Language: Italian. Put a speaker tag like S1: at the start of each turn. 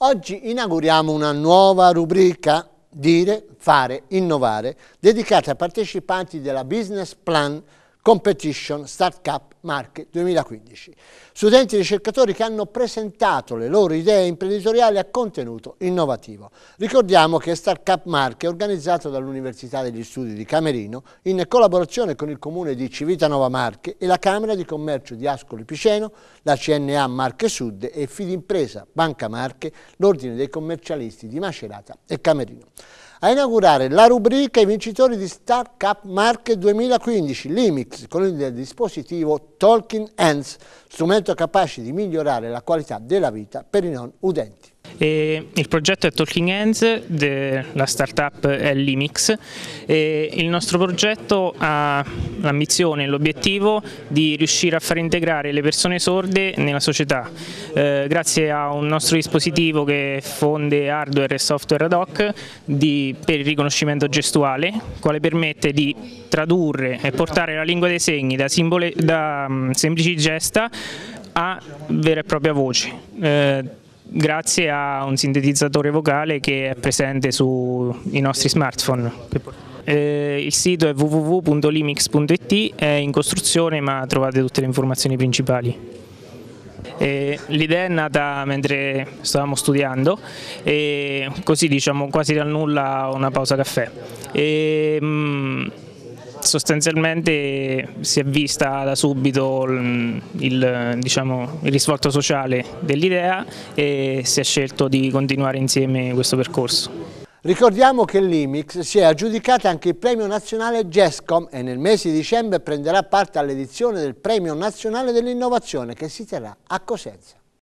S1: Oggi inauguriamo una nuova rubrica Dire, fare, innovare, dedicata a partecipanti della Business Plan Competition Startup Marche 2015. Studenti e ricercatori che hanno presentato le loro idee imprenditoriali a contenuto innovativo. Ricordiamo che Startup Marche è organizzato dall'Università degli Studi di Camerino in collaborazione con il comune di Civitanova Marche e la Camera di Commercio di Ascoli Piceno, la CNA Marche Sud e Fidimpresa Banca Marche, l'Ordine dei commercialisti di Macerata e Camerino a inaugurare la rubrica I vincitori di Star Cup Marche 2015 Limix con il dispositivo Talking Hands, strumento capace di migliorare la qualità della vita per i non udenti.
S2: E il progetto è Talking Hands, la startup è Limix. E il nostro progetto ha l'ambizione e l'obiettivo di riuscire a far integrare le persone sorde nella società, eh, grazie a un nostro dispositivo che fonde hardware e software ad hoc di, per il riconoscimento gestuale, quale permette di tradurre e portare la lingua dei segni da, simbole, da mm, semplici gesta a vera e propria voce. Eh, grazie a un sintetizzatore vocale che è presente sui nostri smartphone. Eh, il sito è www.limix.it, è in costruzione ma trovate tutte le informazioni principali. l'idea è nata mentre stavamo studiando e così diciamo quasi dal nulla una pausa caffè. E, ehm, mh, sostanzialmente si è vista da subito il, diciamo, il risvolto sociale dell'idea e si è scelto di continuare insieme questo percorso.
S1: Ricordiamo che l'IMIX si è aggiudicata anche il premio nazionale GESCOM e nel mese di dicembre prenderà parte all'edizione del premio nazionale dell'innovazione che si terrà a Cosenza.